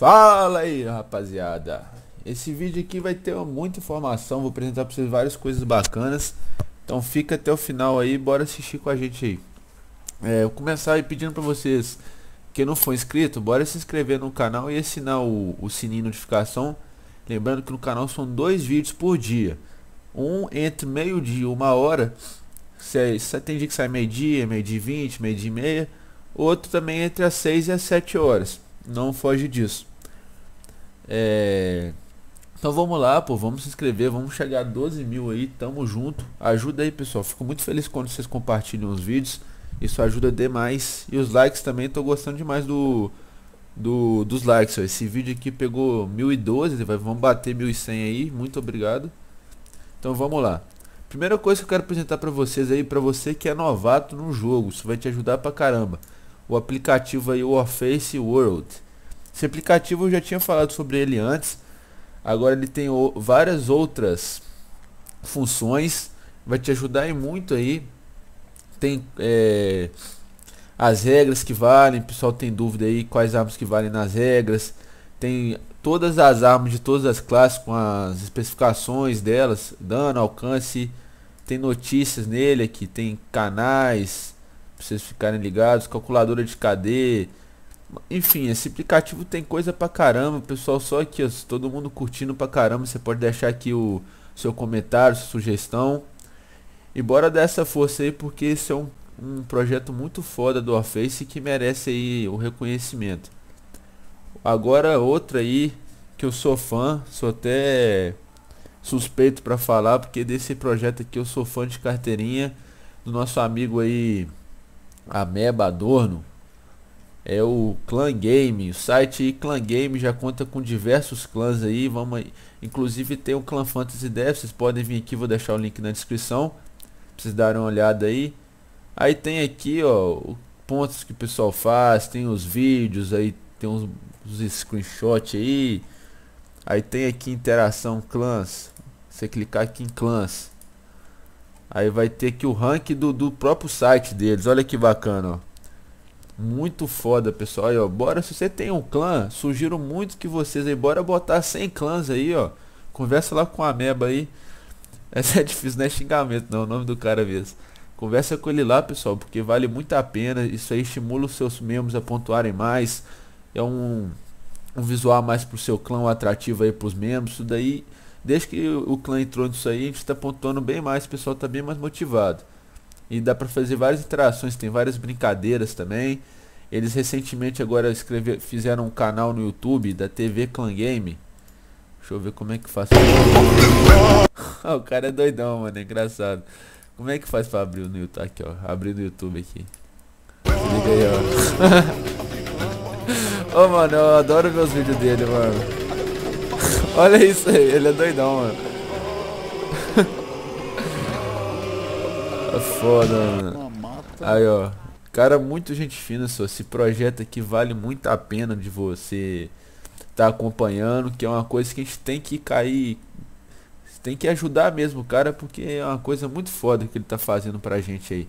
Fala aí rapaziada, esse vídeo aqui vai ter muita informação, vou apresentar para vocês várias coisas bacanas Então fica até o final aí, bora assistir com a gente aí é, Vou começar aí pedindo para vocês, quem não for inscrito, bora se inscrever no canal e assinar o, o sininho de notificação Lembrando que no canal são dois vídeos por dia Um entre meio dia e uma hora se, é, se é, Tem dia que sai meio dia, meio dia e vinte, meio dia e meia Outro também entre as seis e as sete horas não foge disso. É... Então vamos lá, pô, vamos se inscrever, vamos chegar a 12 mil aí, tamo junto. Ajuda aí, pessoal. Fico muito feliz quando vocês compartilham os vídeos. Isso ajuda demais. E os likes também, tô gostando demais do, do dos likes. Ó. Esse vídeo aqui pegou 1012, vai, vamos bater 1100 aí. Muito obrigado. Então vamos lá. Primeira coisa que eu quero apresentar para vocês aí, para você que é novato no jogo, isso vai te ajudar pra caramba. O aplicativo aí, Warface World. Esse aplicativo eu já tinha falado sobre ele antes. Agora ele tem várias outras funções. Vai te ajudar e muito aí. Tem é, as regras que valem. pessoal tem dúvida aí quais armas que valem nas regras. Tem todas as armas de todas as classes com as especificações delas. Dano, alcance. Tem notícias nele aqui. Tem canais. Pra vocês ficarem ligados. Calculadora de KD enfim, esse aplicativo tem coisa pra caramba, pessoal. Só aqui, ó, todo mundo curtindo pra caramba. Você pode deixar aqui o seu comentário, sua sugestão. E bora dar essa força aí, porque esse é um, um projeto muito foda do Warface que merece aí o reconhecimento. Agora outra aí, que eu sou fã, sou até suspeito para falar, porque desse projeto aqui eu sou fã de carteirinha, do nosso amigo aí, Ameba Adorno é o Clan Game. O site Clan Game já conta com diversos clãs aí. Vamos aí. Inclusive tem o Clan Fantasy Dev. Vocês podem vir aqui, vou deixar o link na descrição. Pra vocês darem uma olhada aí. Aí tem aqui, ó, pontos que o pessoal faz, tem os vídeos aí, tem uns, uns screenshots aí. Aí tem aqui interação clãs. Você clicar aqui em clãs. Aí vai ter aqui o rank do, do próprio site deles. Olha que bacana, ó. Muito foda, pessoal. Aí, ó, bora, se você tem um clã, sugiro muito que vocês aí, bora botar 100 clãs aí, ó. Conversa lá com a Meba aí. Essa é difícil, não é xingamento, não, é o nome do cara mesmo. Conversa com ele lá, pessoal, porque vale muito a pena. Isso aí estimula os seus membros a pontuarem mais. É um, um visual mais pro seu clã, um atrativo aí pros membros. Isso daí, desde que o clã entrou nisso aí, a gente tá pontuando bem mais, o pessoal tá bem mais motivado. E dá para fazer várias interações, tem várias brincadeiras também. Eles recentemente agora escrever, fizeram um canal no YouTube da TV Clan Game. Deixa eu ver como é que faz. o cara é doidão, mano, é engraçado. Como é que faz pra abrir no YouTube? Aqui, ó. Abrir no YouTube aqui. Se liga aí, ó. Ô, mano, eu adoro ver os vídeos dele, mano. Olha isso aí, ele é doidão, mano. É foda, mano. Aí, ó. Cara, muito gente fina, só. Esse projeto aqui vale muito a pena de você tá acompanhando, que é uma coisa que a gente tem que cair. Tem que ajudar mesmo o cara, porque é uma coisa muito foda que ele tá fazendo pra gente aí.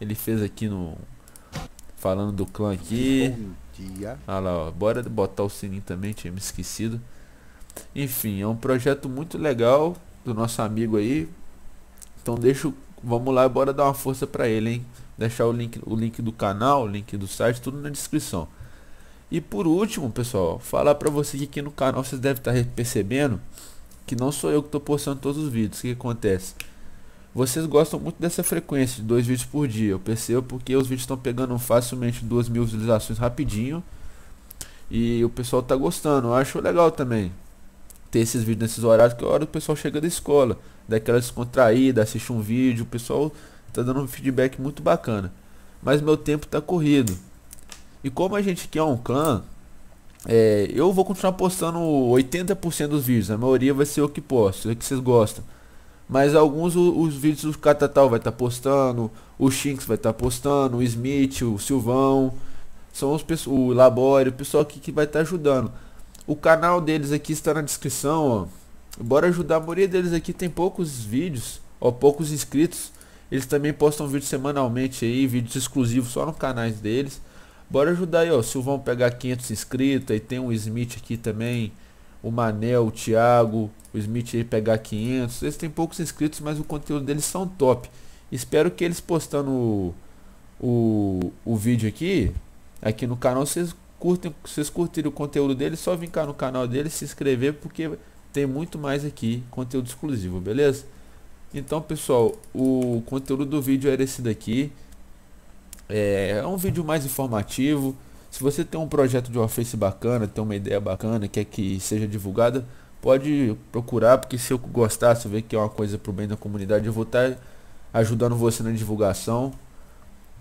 Ele fez aqui no. Falando do clã aqui. Bom dia. Ah lá, ó. Bora botar o sininho também, tinha me esquecido. Enfim, é um projeto muito legal do nosso amigo aí. Então deixa o vamos lá, bora dar uma força para ele, hein? Deixar o link, o link do canal, o link do site, tudo na descrição. E por último, pessoal, falar para vocês que aqui no canal vocês devem estar tá percebendo que não sou eu que estou postando todos os vídeos. O que acontece? Vocês gostam muito dessa frequência de dois vídeos por dia. Eu percebo porque os vídeos estão pegando facilmente duas mil visualizações rapidinho. E o pessoal está gostando. Eu acho legal também ter esses vídeos nesses horários, que é a hora que o pessoal chega da escola, daquela descontraída, assiste um vídeo, o pessoal tá dando um feedback muito bacana. Mas meu tempo tá corrido. E como a gente aqui é um clã, é, eu vou continuar postando 80% dos vídeos, a maioria vai ser o que posto, é o que vocês gostam. Mas alguns os vídeos do Catatal vai estar tá postando, o Shinx vai estar tá postando, o Smith, o Silvão, são os o Labore, o pessoal aqui que vai estar tá ajudando. O canal deles aqui está na descrição, ó. Bora ajudar, a maioria deles aqui tem poucos vídeos, ó, poucos inscritos. Eles também postam vídeos semanalmente aí, vídeos exclusivos só no canais deles. Bora ajudar aí, ó. Silvão pegar 500 inscritos, aí tem o Smith aqui também, o Manel, o Thiago, o Smith aí pegar 500. Eles têm poucos inscritos, mas o conteúdo deles são top. Espero que eles postando o, o, o vídeo aqui, aqui no canal, vocês Curtem, se vocês curtirem o conteúdo dele, só vir cá no canal dele se inscrever, porque tem muito mais aqui, conteúdo exclusivo, beleza? Então, pessoal, o conteúdo do vídeo era esse daqui. É, é um vídeo mais informativo. Se você tem um projeto de Office bacana, tem uma ideia bacana, quer que seja divulgada, pode procurar, porque se eu gostar, se eu ver que é uma coisa pro bem da comunidade, eu vou estar tá ajudando você na divulgação,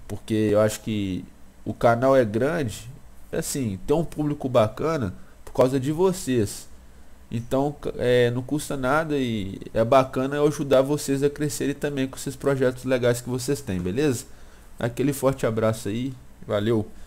porque eu acho que o canal é grande é assim, tem um público bacana por causa de vocês. Então, é, não custa nada e é bacana eu ajudar vocês a crescerem também com esses projetos legais que vocês têm, beleza? Aquele forte abraço aí, valeu!